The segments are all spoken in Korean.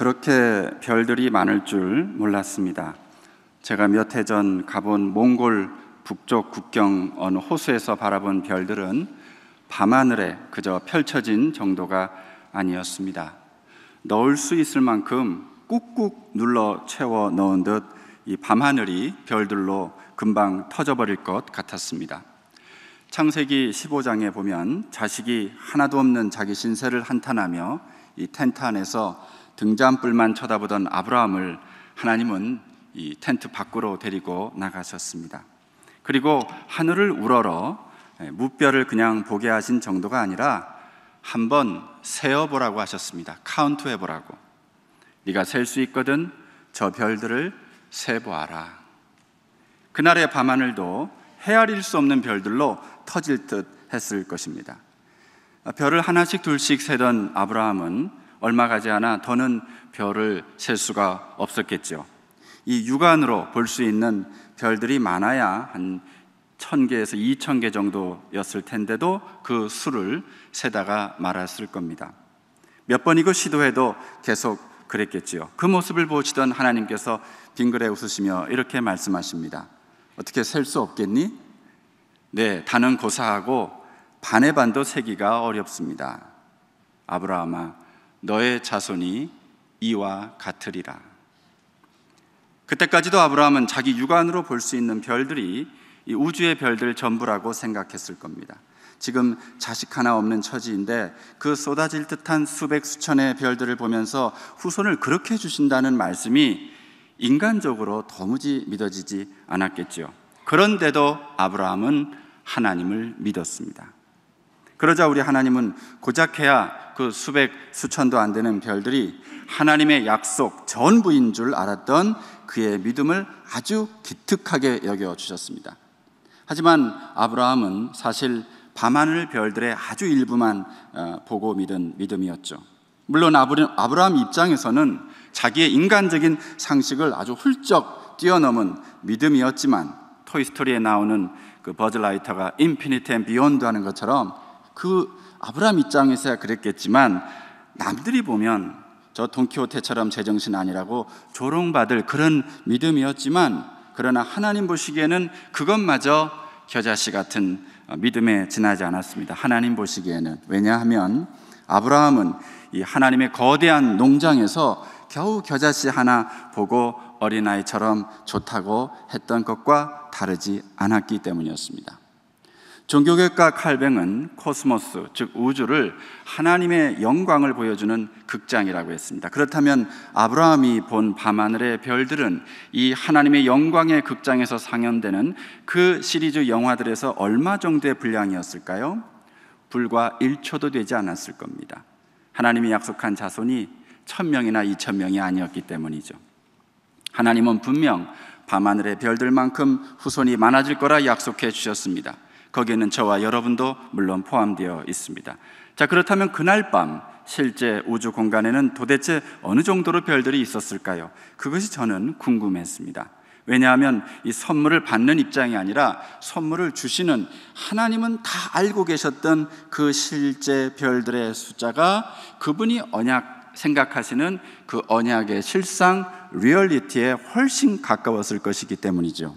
그렇게 별들이 많을 줄 몰랐습니다. 제가 몇 해 전 가본 몽골 북쪽 국경 어느 호수에서 바라본 별들은 밤하늘에 그저 펼쳐진 정도가 아니었습니다. 넣을 수 있을 만큼 꾹꾹 눌러 채워 넣은 듯 이 밤하늘이 별들로 금방 터져버릴 것 같았습니다. 창세기 15장에 보면 자식이 하나도 없는 자기 신세를 한탄하며 이 텐트 안에서 등잔불만 쳐다보던 아브라함을 하나님은 이 텐트 밖으로 데리고 나가셨습니다. 그리고 하늘을 우러러 무뼈를 예, 그냥 보게 하신 정도가 아니라 한번 세어 보라고 하셨습니다. 카운트해 보라고. 네가 셀 수 있거든 저 별들을 세 보아라. 그날의 밤하늘도 헤아릴 수 없는 별들로 터질 듯 했을 것입니다. 별을 하나씩 둘씩 세던 아브라함은 얼마 가지 않아 더는 별을 셀 수가 없었겠죠. 이 육안으로 볼 수 있는 별들이 많아야 한 천개에서 이천 개 정도였을 텐데도 그 수를 세다가 말았을 겁니다. 몇 번이고 시도해도 계속 그랬겠지요. 그 모습을 보시던 하나님께서 빙그레 웃으시며 이렇게 말씀하십니다. 어떻게 셀 수 없겠니? 네, 다는 고사하고 반의 반도 세기가 어렵습니다. 아브라함아, 너의 자손이 이와 같으리라. 그때까지도 아브라함은 자기 육안으로 볼 수 있는 별들이 우주의 별들 전부라고 생각했을 겁니다. 지금 자식 하나 없는 처지인데 그 쏟아질 듯한 수백 수천의 별들을 보면서 후손을 그렇게 주신다는 말씀이 인간적으로 도무지 믿어지지 않았겠죠 그런데도 아브라함은 하나님을 믿었습니다. 그러자 우리 하나님은 고작 해야 그 수백 수천도 안 되는 별들이 하나님의 약속 전부인 줄 알았던 그의 믿음을 아주 기특하게 여겨 주셨습니다. 하지만 아브라함은 사실 밤하늘 별들의 아주 일부만 어, 보고 믿은 믿음이었죠. 물론 아브라함 입장에서는 자기의 인간적인 상식을 아주 훌쩍 뛰어넘은 믿음이었지만 토이스토리에 나오는 그 버즈라이터가 인피니트 앤 비욘드 하는 것처럼 그 아브라함 입장에서야 그랬겠지만 남들이 보면 저 돈키호테처럼 제정신 아니라고 조롱받을 그런 믿음이었지만 그러나 하나님 보시기에는 그것마저 겨자씨 같은 믿음에 지나지 않았습니다. 하나님 보시기에는 왜냐하면 아브라함은 이 하나님의 거대한 농장에서 겨우 겨자씨 하나 보고 어린아이처럼 좋다고 했던 것과 다르지 않았기 때문이었습니다. 종교개과 칼뱅은 코스모스, 즉 우주를 하나님의 영광을 보여주는 극장이라고 했습니다. 그렇다면 아브라함이 본 밤하늘의 별들은 이 하나님의 영광의 극장에서 상연되는 그 시리즈 영화들에서 얼마 정도의 분량이었을까요? 불과 1초도 되지 않았을 겁니다. 하나님이 약속한 자손이 1000명이나 2000명이 아니었기 때문이죠. 하나님은 분명 밤하늘의 별들만큼 후손이 많아질 거라 약속해 주셨습니다. 거기에는 저와 여러분도 물론 포함되어 있습니다. 자, 그렇다면 그날 밤 실제 우주 공간에는 도대체 어느 정도로 별들이 있었을까요? 그것이 저는 궁금했습니다. 왜냐하면 이 선물을 받는 입장이 아니라 선물을 주시는 하나님은 다 알고 계셨던 그 실제 별들의 숫자가 그분이 언약 생각하시는 그 언약의 실상 리얼리티에 훨씬 가까웠을 것이기 때문이죠.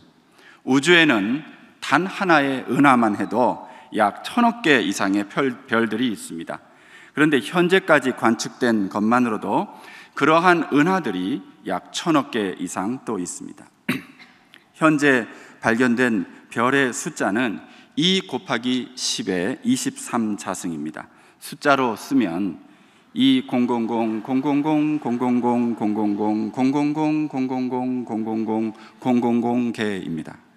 우주에는 단 하나의 은하만 해도 약 천억 개 이상의 별, 별들이 있습니다. 그런데 현재까지 관측된 것만으로도 그러한 은하들이 약 천억 개 이상 또 있습니다. 현재 발견된 별의 숫자는 2 곱하기 10의 23자승입니다. 숫자로 쓰면 2 0 0 0 0 0 0 0 0 0 0 0 0 0 0 0 0 0 0 0 0 0 0 0 0 0 0 0 0 0 0 0 0 0 0 0 0 0 0 0 0 0 0 0 0 0 0 0 0 0 0 0 0 0 0 0 0 0 0 0 0 0 0 0 0 0 0 0 0 0 0 0 0 0 0 0 0 0 0 0 0 0 0 0 0 0 0 0 0 0 0 0 0 0 0 0 0 0 0 0 0 0 0 0 0 0 0 0 0 0 0 0 0 0 0 0 0 0 0 0 0 0 0 0 0 0 0 0 0 0 0 0 0 0 0 0 0 0 0 0 0 0 0 0 0 0 0 0 0 0 0 0 0 0 0 0 0 0 0 0 0 0 0 0 0 0 0 0 0 0 0 0 0 0 0 0 0 0 0 0 0 0 0 0 0 0 0 0 0 0 0 0 0 0 0 0 0 0 0 0 0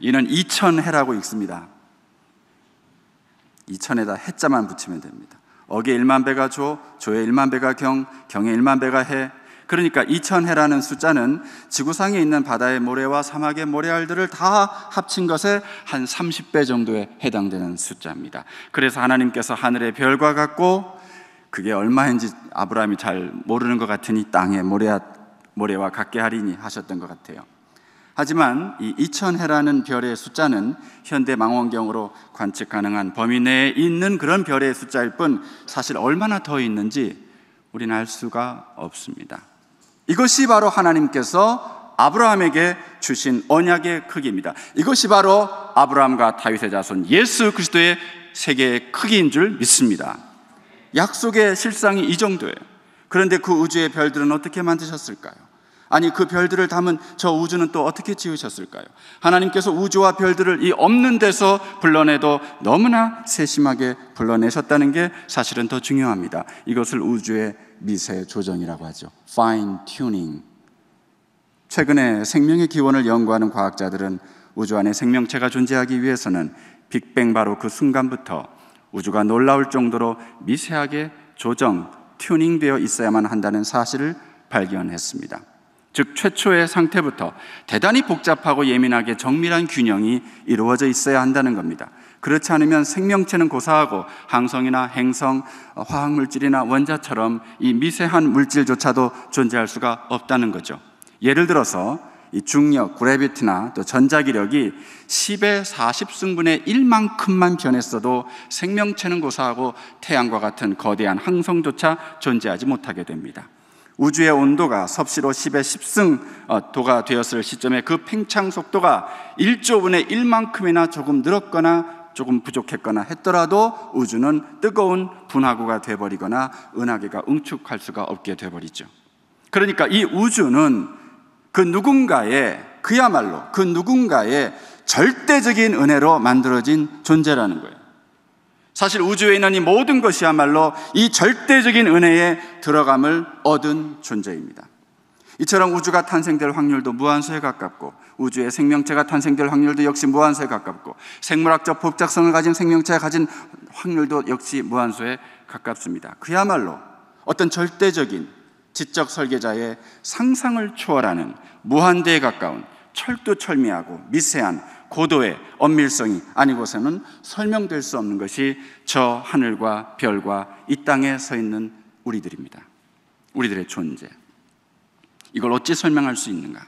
이는 이천해라고 읽습니다. 이천에다 해자만 붙이면 됩니다. 억에 1만 배가 조, 조에 1만 배가 경, 경에 1만 배가 해. 그러니까 2 0해라는 숫자는 지구상에 있는 바다의 모래와 사막의 모래알들을 다 합친 것의 한 30배 정도에 해당되는 숫자입니다. 그래서 하나님께서 하늘의 별과 같고 그게 얼마인지 아브라함이 잘 모르는 것 같으니 땅의 모래와 같게 하리니 하셨던 것 같아요. 하지만 이 2000해라는 별의 숫자는 현대 망원경으로 관측 가능한 범위 내에 있는 그런 별의 숫자일 뿐 사실 얼마나 더 있는지 우리는 알 수가 없습니다. 이것이 바로 하나님께서 아브라함에게 주신 언약의 크기입니다. 이것이 바로 아브라함과 다윗의 자손 예수 그리스도의 세계의 크기인 줄 믿습니다. 약속의 실상이 이 정도예요. 그런데 그 우주의 별들은 어떻게 만드셨을까요? 아니 그 별들을 담은 저 우주는 또 어떻게 지으셨을까요? 하나님께서 우주와 별들을 이 없는 데서 불러내도 너무나 세심하게 불러내셨다는 게 사실은 더 중요합니다. 이것을 우주의 미세 조정이라고 하죠. fine tuning. 최근에 생명의 기원을 연구하는 과학자들은 우주 안에 생명체가 존재하기 위해서는 빅뱅 바로 그 순간부터 우주가 놀라울 정도로 미세하게 조정, 튜닝되어 있어야만 한다는 사실을 발견했습니다. 즉 최초의 상태부터 대단히 복잡하고 예민하게 정밀한 균형이 이루어져 있어야 한다는 겁니다. 그렇지 않으면 생명체는 고사하고 항성이나 행성, 어, 화학 물질이나 원자처럼 이 미세한 물질조차도 존재할 수가 없다는 거죠. 예를 들어서 이 중력, 그래비티나 또 전자기력이 10의 40승분의 1만큼만 변했어도 생명체는 고사하고 태양과 같은 거대한 항성조차 존재하지 못하게 됩니다. 우주의 온도가 섭씨로 10의 10승 어, 도가 되었을 시점에 그 팽창 속도가 1조 분의 1만큼이나 조금 늘었거나 조금 부족했거나 했더라도 우주는 뜨거운 분화구가 돼버리거나 은하계가 응축할 수가 없게 돼버리죠. 그러니까 이 우주는 그 누군가의 그야말로 그 누군가의 절대적인 은혜로 만들어진 존재라는 거예요. 사실 우주에 있는 이 모든 것이야말로 이 절대적인 은혜에 들어감을 얻은 존재입니다. 이처럼 우주가 탄생될 확률도 무한수에 가깝고 우주의 생명체가 탄생될 확률도 역시 무한수에 가깝고 생물학적 복잡성을 가진 생명체가 가진 확률도 역시 무한수에 가깝습니다. 그야말로 어떤 절대적인 지적 설계자의 상상을 초월하는 무한대에 가까운 철두철미하고 미세한 고도의 엄밀성이 아니고서는 설명될 수 없는 것이 저 하늘과 별과 이 땅에 서 있는 우리들입니다. 우리들의 존재. 이걸 어찌 설명할 수 있는가?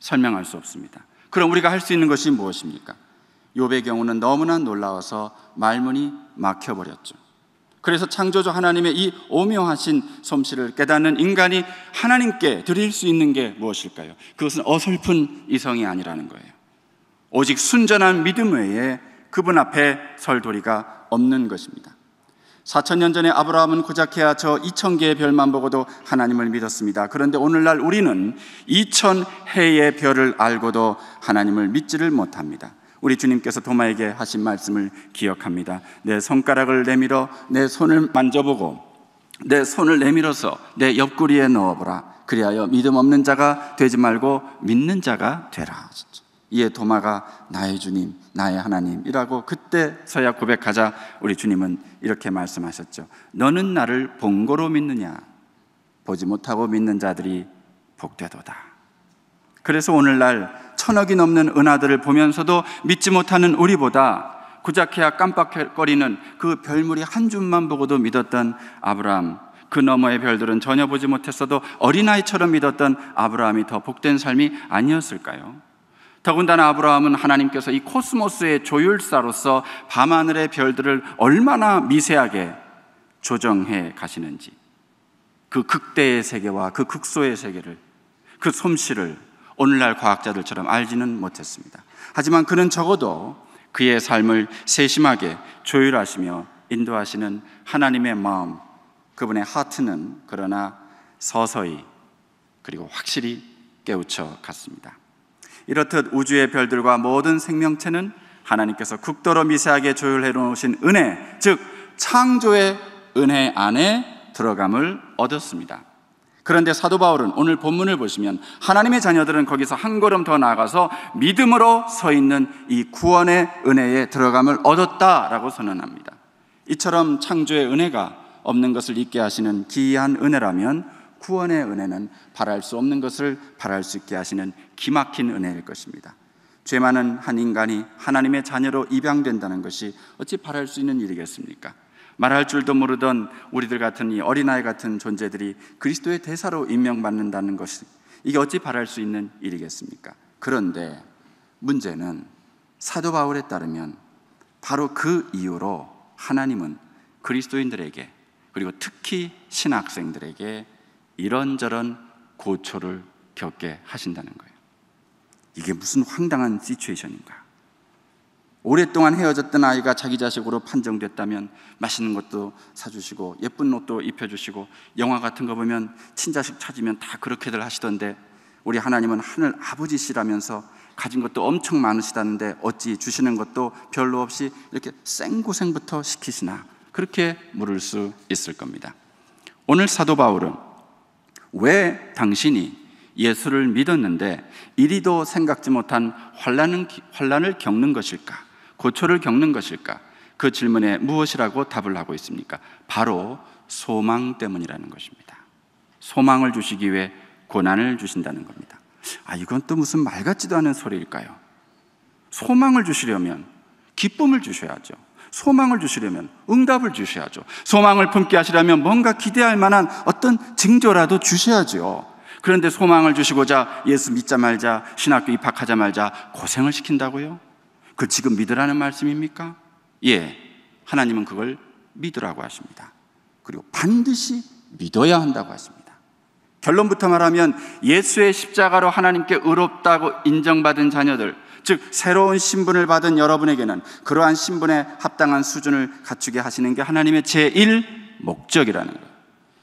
설명할 수 없습니다. 그럼 우리가 할 수 있는 것이 무엇입니까? 욥의 경우는 너무나 놀라워서 말문이 막혀 버렸죠. 그래서 창조주 하나님의 이 오묘하신 솜씨를 깨닫는 인간이 하나님께 드릴 수 있는 게 무엇일까요? 그것은 어설픈 이성이 아니라는 거예요. 오직 순전한 믿음 외에 그분 앞에 설 도리가 없는 것입니다. 4천년 전에 아브라함은 고작해야 저 2천 개의 별만 보고도 하나님을 믿었습니다. 그런데 오늘날 우리는 2천 해의 별을 알고도 하나님을 믿지를 못합니다. 우리 주님께서 도마에게 하신 말씀을 기억합니다. 내 손가락을 내밀어 내 손을 만져보고 내 손을 내밀어서 내 옆구리에 넣어보라. 그리하여 믿음 없는 자가 되지 말고 믿는 자가 되라. 이에 도마가 나의 주님, 나의 하나님이라고 그때서야 고백하자 우리 주님은 이렇게 말씀하셨죠. 너는 나를 본고로 믿느냐? 보지 못하고 믿는 자들이 복되도다. 그래서 오늘날 천억이 넘는 은하들을 보면서도 믿지 못하는 우리보다 구자케야 깜빡거리는 그 별물이 한 줌만 보고도 믿었던 아브라함 그 너머의 별들은 전혀 보지 못했어도 어린아이처럼 믿었던 아브라함이 더 복된 삶이 아니었을까요? 더군다나 아브라함은 하나님께서 이 코스모스의 조율사로서 밤하늘의 별들을 얼마나 미세하게 조정해 가시는지 그 극대의 세계와 그 극소의 세계를 그 솜씨를 오늘날 과학자들처럼 알지는 못했습니다. 하지만 그는 적어도 그의 삶을 세심하게 조율하시며 인도하시는 하나님의 마음, 그분의 하트는 그러나 서서히 그리고 확실히 깨우쳐 갔습니다. 이렇듯 우주의 별들과 모든 생명체는 하나님께서 극도로 미세하게 조율해 놓으신 은혜, 즉 창조의 은혜 안에 들어감을 얻었습니다. 그런데 사도 바울은 오늘 본문을 보시면 하나님의 자녀들은 거기서 한 걸음 더 나아가서 믿음으로 서 있는 이 구원의 은혜에 들어감을 얻었다라고 선언합니다. 이처럼 창조의 은혜가 없는 것을 잊게 하시는 기이한 은혜라면 구원의 은혜는 바랄 수 없는 것을 바랄 수 있게 하시는 기막힌 은혜일 것입니다. 죄 많은 한 인간이 하나님의 자녀로 입양된다는 것이 어찌 바랄 수 있는 일이겠습니까? 말할 줄도 모르던 우리들 같은 이 어린아이 같은 존재들이 그리스도의 대사로 임명받는다는 것이 이게 어찌 바랄 수 있는 일이겠습니까? 그런데 문제는 사도 바울에 따르면 바로 그 이유로 하나님은 그리스도인들에게 그리고 특히 신학생들에게 이런저런 고초를 겪게 하신다는 거예요. 이게 무슨 황당한 시츄에이션인가? 오랫동안 헤어졌던 아이가 자기 자식으로 판정됐다면 맛있는 것도 사주시고 예쁜 옷도 입혀주시고 영화 같은 거 보면 친자식 찾으면 다 그렇게들 하시던데 우리 하나님은 하늘 아버지시라면서 가진 것도 엄청 많으시다는데 어찌 주시는 것도 별로 없이 이렇게 생고생부터 시키시나 그렇게 물을 수 있을 겁니다. 오늘 사도 바울은 왜 당신이 예수를 믿었는데 이리도 생각지 못한 환란은, 환란을 겪는 것일까? 고초를 겪는 것일까? 그 질문에 무엇이라고 답을 하고 있습니까? 바로 소망 때문이라는 것입니다. 소망을 주시기 위해 고난을 주신다는 겁니다. 아, 이건 또 무슨 말 같지도 않은 소리일까요? 소망을 주시려면 기쁨을 주셔야죠. 소망을 주시려면 응답을 주셔야죠. 소망을 품게 하시려면 뭔가 기대할 만한 어떤 징조라도 주셔야죠 그런데 소망을 주시고자 예수 믿자 말자, 신학교 입학하자 말자 고생을 시킨다고요? 그 지금 믿으라는 말씀입니까? 예. 하나님은 그걸 믿으라고 하십니다. 그리고 반드시 믿어야 한다고 하십니다. 결론부터 말하면 예수의 십자가로 하나님께 의롭다고 인정받은 자녀들, 즉 새로운 신분을 받은 여러분에게는 그러한 신분에 합당한 수준을 갖추게 하시는 게 하나님의 제1 목적이라는 거예요.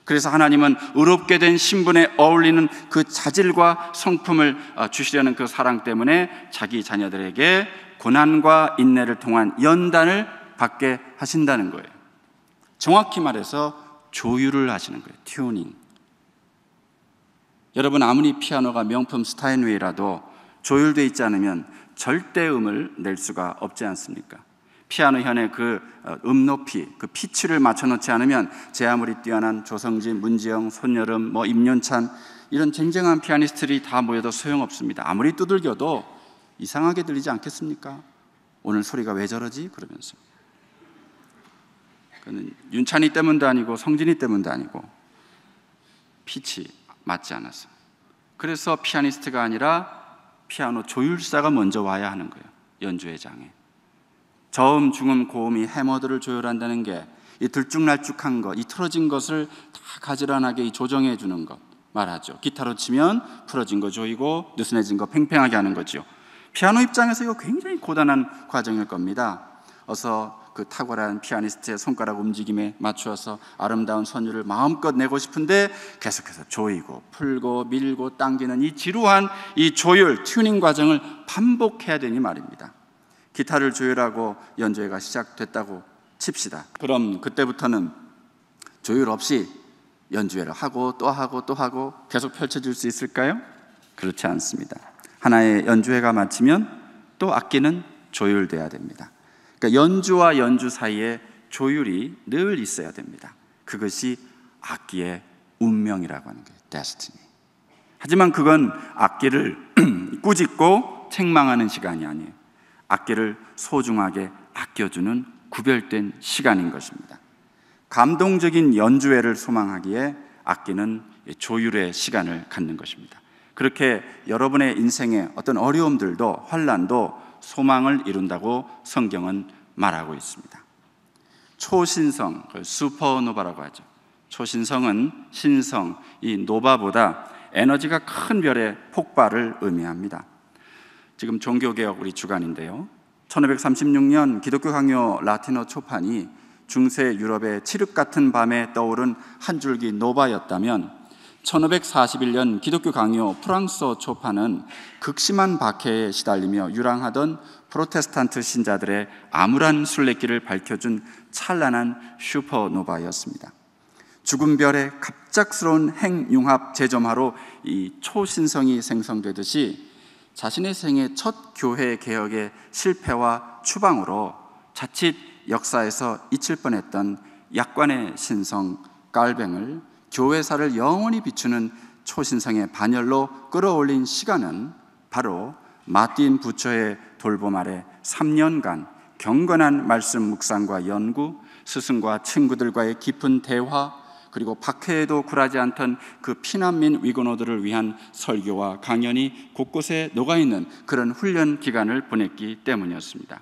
그래서 하나님은 의롭게 된 신분에 어울리는 그 자질과 성품을 어, 주시려는 그 사랑 때문에 자기 자녀들에게 고난과 인내를 통한 연단을 받게 하신다는 거예요. 정확히 말해서 조율을 하시는 거예요. 튜닝. 여러분 아무리 피아노가 명품 스타인웨이라도 조율돼 있지 않으면 절대음을 낼 수가 없지 않습니까? 피아노 현의 그음 어, 높이, 그 피치를 맞춰놓지 않으면 제 아무리 뛰어난 조성지, 문지영, 손여름, 뭐 임윤찬 이런 쟁쟁한 피아니스트들이 다 모여도 소용없습니다. 아무리 두들겨도 이상하게 들리지 않겠습니까? 오늘 소리가 왜 저러지? 그러면서 그는 윤찬이 때문도 아니고 성진이 때문도 아니고 피치 맞지 않았어. 그래서 피아니스트가 아니라 피아노 조율사가 먼저 와야 하는 거예요. 연주회 장에. 저음, 중음, 고음이 해머들을 조율한다는 게 이 들쭉날쭉한 것, 이 틀어진 것을 다 가지런하게 조정해 주는 것 말하죠. 기타로 치면 풀어진 거 조이고 느슨해진 거 팽팽하게 하는 거죠. 피아노 입장에서 이거 굉장히 고단한 과정일 겁니다. 어서 그 탁월한 피아니스트의 손가락 움직임에 맞추어서 아름다운 선율을 마음껏 내고 싶은데 계속해서 조이고 풀고 밀고 당기는 이 지루한 이 조율 튜닝 과정을 반복해야 되니 말입니다. 기타를 조율하고 연주회가 시작됐다고 칩시다. 그럼 그때부터는 조율 없이 연주회를 하고 또 하고 또 하고 계속 펼쳐질 수 있을까요? 그렇지 않습니다. 하나의 연주회가 마치면 또 악기는 조율돼야 됩니다. 그러니까 연주와 연주 사이에 조율이 늘 있어야 됩니다. 그것이 악기의 운명이라고 하는 거예요. destiny. 하지만 그건 악기를 꾸짖고 책망하는 시간이 아니에요. 악기를 소중하게 아껴주는 구별된 시간인 것입니다. 감동적인 연주회를 소망하기에 악기는 조율의 시간을 갖는 것입니다. 그렇게 여러분의 인생의 어떤 어려움들도 환란도 소망을 이룬다고 성경은 말하고 있습니다. 초신성, 그 슈퍼노바라고 하죠. 초신성은 신성, 이 노바보다 에너지가 큰 별의 폭발을 의미합니다. 지금 종교개혁 우리 주간인데요. 1536년 기독교 강요 라틴어 초판이 중세 유럽의 칠흑 같은 밤에 떠오른 한 줄기 노바였다면 1541년 기독교 강요 프랑스어 초판은 극심한 박해에 시달리며 유랑하던 프로테스탄트 신자들의 암울한 순례길을 밝혀준 찬란한 슈퍼노바였습니다. 죽은 별의 갑작스러운 핵융합 재점화로 이 초신성이 생성되듯이 자신의 생애 첫 교회 개혁의 실패와 추방으로 자칫 역사에서 잊힐 뻔했던 약관의 신성 깔뱅을 교회사를 영원히 비추는 초신성의 반열로 끌어올린 시간은 바로 마틴 부처의 돌봄 아래 3년간 경건한 말씀 묵상과 연구, 스승과 친구들과의 깊은 대화, 그리고 박해에도 굴하지 않던 그 피난민 위고노들을 위한 설교와 강연이 곳곳에 녹아있는 그런 훈련 기간을 보냈기 때문이었습니다.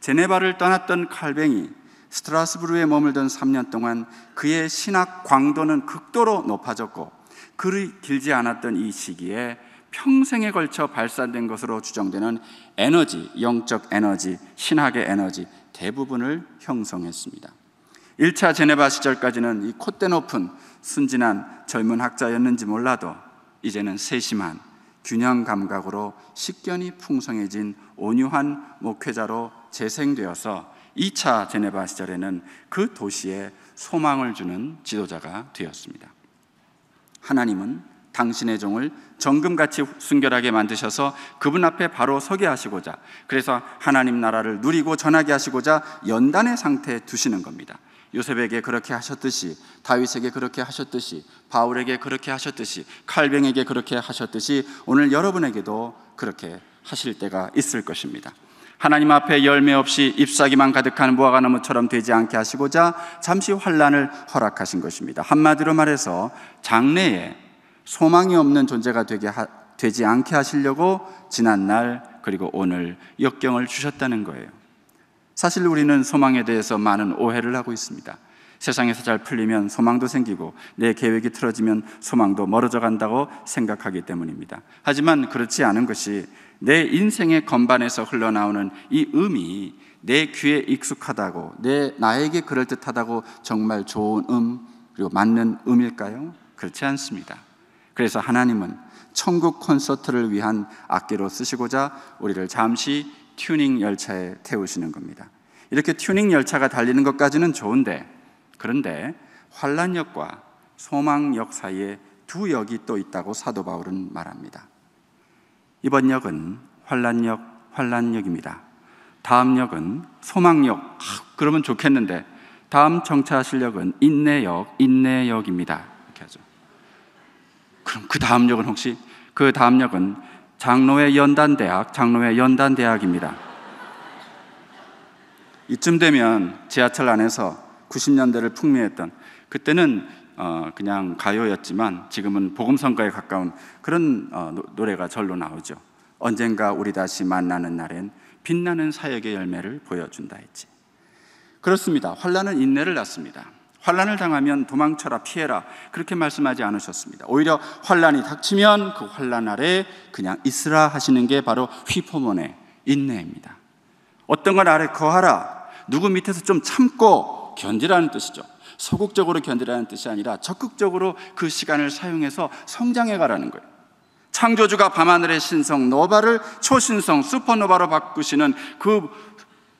제네바를 떠났던 칼뱅이 스트라스부르에 머물던 3년 동안 그의 신학 광도는 극도로 높아졌고 그리 길지 않았던 이 시기에 평생에 걸쳐 발산된 것으로 추정되는 에너지, 영적 에너지, 신학의 에너지 대부분을 형성했습니다. 1차 제네바 시절까지는 이 콧대 높은 순진한 젊은 학자였는지 몰라도 이제는 세심한 균형 감각으로 식견이 풍성해진 온유한 목회자로 재생되어서 2차 제네바 시절에는 그 도시에 소망을 주는 지도자가 되었습니다. 하나님은 당신의 종을 정금같이 순결하게 만드셔서 그분 앞에 바로 서게 하시고자 그래서 하나님 나라를 누리고 전하게 하시고자 연단의 상태에 두시는 겁니다. 요셉에게 그렇게 하셨듯이 다윗에게 그렇게 하셨듯이 바울에게 그렇게 하셨듯이 칼뱅에게 그렇게 하셨듯이 오늘 여러분에게도 그렇게 하실 때가 있을 것입니다. 하나님 앞에 열매 없이 잎사귀만 가득한 무화과나무처럼 되지 않게 하시고자 잠시 환란을 허락하신 것입니다. 한마디로 말해서 장래에 소망이 없는 존재가 되게 하, 되지 않게 하시려고 지난 날 그리고 오늘 역경을 주셨다는 거예요. 사실 우리는 소망에 대해서 많은 오해를 하고 있습니다. 세상에서 잘 풀리면 소망도 생기고 내 계획이 틀어지면 소망도 멀어져 간다고 생각하기 때문입니다. 하지만 그렇지 않은 것이 내 인생의 건반에서 흘러나오는 이 음이 내 귀에 익숙하다고 내 나에게 그럴 듯하다고 정말 좋은 음 그리고 맞는 음일까요? 그렇지 않습니다. 그래서 하나님은 천국 콘서트를 위한 악기로 쓰시고자 우리를 잠시 튜닝 열차에 태우시는 겁니다. 이렇게 튜닝 열차가 달리는 것까지는 좋은데 그런데 환란역과 소망역 사이에 두 역이 또 있다고 사도 바울은 말합니다. 이번 역은 환란역, 환란역입니다. 다음 역은 소망역. 아, 그러면 좋겠는데 다음 정차하실 역은 인내역, 인내역입니다. 이렇게 하죠. 그럼 그 다음 역은 혹시 그 다음 역은 장로회 연단대학, 장로회 연단대학입니다. 이쯤 되면 지하철 안에서 90년대를 풍미했던 그때는 어, 그냥 가요였지만 지금은 복음성가에 가까운 그런 어, 노래가 절로 나오죠. 언젠가 우리 다시 만나는 날엔 빛나는 사역의 열매를 보여준다 했지. 그렇습니다. 환란은 인내를 낳습니다. 환란을 당하면 도망쳐라 피해라 그렇게 말씀하지 않으셨습니다. 오히려 환란이 닥치면 그 환란 아래 그냥 있으라 하시는 게 바로 휘포몬의 인내입니다. 어떤 것 아래 거하라 누구 밑에서 좀 참고 견디라는 뜻이죠. 소극적으로 견디라는 뜻이 아니라 적극적으로 그 시간을 사용해서 성장해 가라는 거예요. 창조주가 밤하늘의 신성 노바를 초신성 슈퍼노바로 바꾸시는 그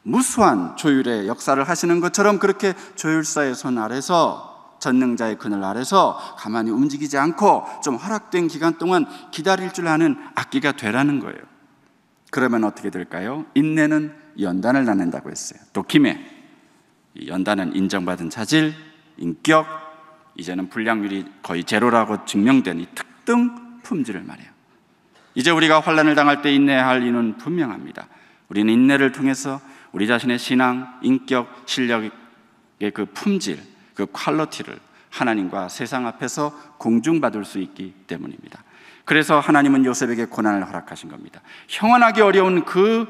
무수한 조율의 역사를 하시는 것처럼 그렇게 조율사의 손 아래서 전능자의 그늘 아래서 가만히 움직이지 않고 좀 허락된 기간 동안 기다릴 줄 아는 악기가 되라는 거예요. 그러면 어떻게 될까요? 인내는 연단을 낳는다고 했어요. 또 김에 연단은 인정받은 자질, 인격, 이제는 불량률이 거의 제로라고 증명된 이 특등 품질을 말해요. 이제 우리가 환란을 당할 때인내할 이유는 분명합니다. 우리는 인내를 통해서 우리 자신의 신앙, 인격, 실력의 그 품질, 그 퀄러티를 하나님과 세상 앞에서 공중받을 수 있기 때문입니다. 그래서 하나님은 요셉에게 고난을 허락하신 겁니다. 형언하기 어려운 그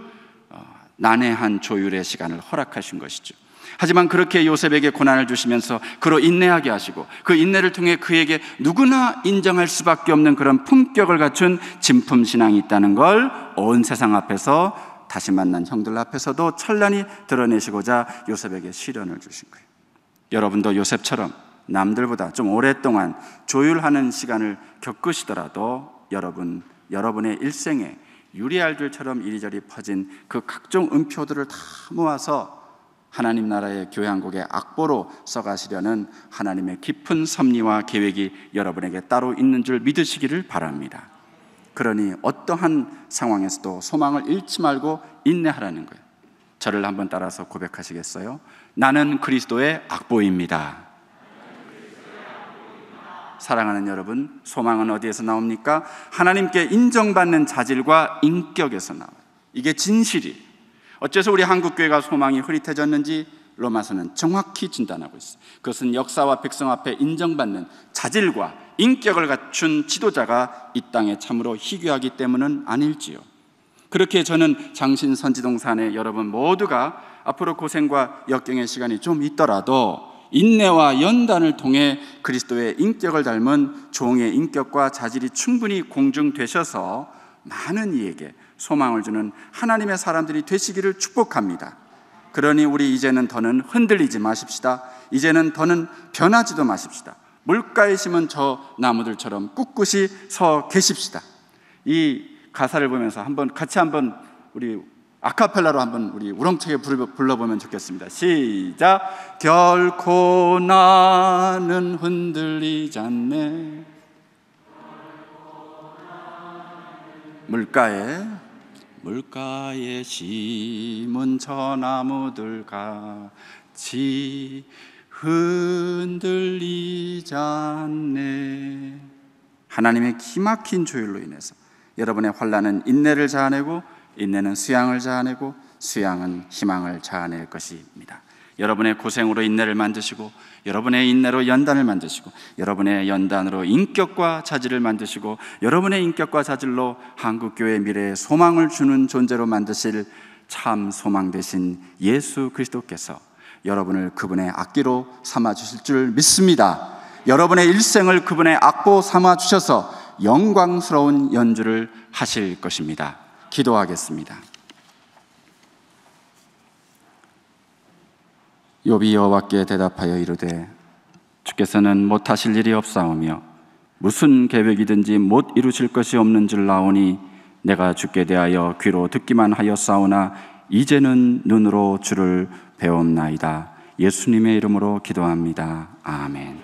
어, 난해한 조율의 시간을 허락하신 것이죠. 하지만 그렇게 요셉에게 고난을 주시면서 그로 인내하게 하시고 그 인내를 통해 그에게 누구나 인정할 수밖에 없는 그런 품격을 갖춘 진품 신앙이 있다는 걸 온 세상 앞에서 다시 만난 형들 앞에서도 찬란히 드러내시고자 요셉에게 시련을 주신 거예요. 여러분도 요셉처럼 남들보다 좀 오랫동안 조율하는 시간을 겪으시더라도 여러분 여러분의 일생에 유리알들처럼 이리저리 퍼진 그 각종 음표들을 다 모아서 하나님 나라의 교향곡국의 악보로 써가시려는 하나님의 깊은 섭리와 계획이 여러분에게 따로 있는 줄 믿으시기를 바랍니다. 그러니 어떠한 상황에서도 소망을 잃지 말고 인내하라는 거예요. 저를 한번 따라서 고백하시겠어요? 나는 그리스도의 악보입니다. 사랑하는 여러분, 소망은 어디에서 나옵니까? 하나님께 인정받는 자질과 인격에서 나와요. 이게 진실이 어째서 우리 한국교회가 소망이 흐릿해졌는지 로마서는 정확히 진단하고 있어요. 그것은 역사와 백성 앞에 인정받는 자질과 인격을 갖춘 지도자가 이 땅에 참으로 희귀하기 때문은 아닐지요. 그렇게 저는 장신 선지동산에 여러분 모두가 앞으로 고생과 역경의 시간이 좀 있더라도 인내와 연단을 통해 그리스도의 인격을 닮은 종의 인격과 자질이 충분히 공중되셔서 많은 이에게 소망을 주는 하나님의 사람들이 되시기를 축복합니다. 그러니 우리 이제는 더는 흔들리지 마십시다. 이제는 더는 변하지도 마십시다. 물가에 심은 저 나무들처럼 꿋꿋이 서 계십시다. 이 가사를 보면서 한번 같이 한번 우리 아카펠라로 한번 우리 우렁차게 불러보면 좋겠습니다. 시작. 결코 나는 흔들리지 않네. 물가에 물가에 심은 저 나무들 같이 흔들리지 않네 하나님의 기막힌 조율로 인해서 여러분의 환란은 인내를 자아내고 인내는 수양을 자아내고 수양은 희망을 자아낼 것입니다 여러분의 고생으로 인내를 만드시고 여러분의 인내로 연단을 만드시고 여러분의 연단으로 인격과 자질을 만드시고 여러분의 인격과 자질로 한국 교회 미래에 소망을 주는 존재로 만드실 참 소망 되신 예수 그리스도께서 여러분을 그분의 악기로 삼아 주실 줄 믿습니다. 여러분의 일생을 그분의 악보 삼아 주셔서 영광스러운 연주를 하실 것입니다. 기도하겠습니다. 요비 여호와께 대답하여 이르되 주께서는 못하실 일이 없사오며 무슨 계획이든지 못 이루실 것이 없는 줄 나오니 내가 주께 대하여 귀로 듣기만 하였사오나 이제는 눈으로 주를 배움나이다 예수님의 이름으로 기도합니다 아멘.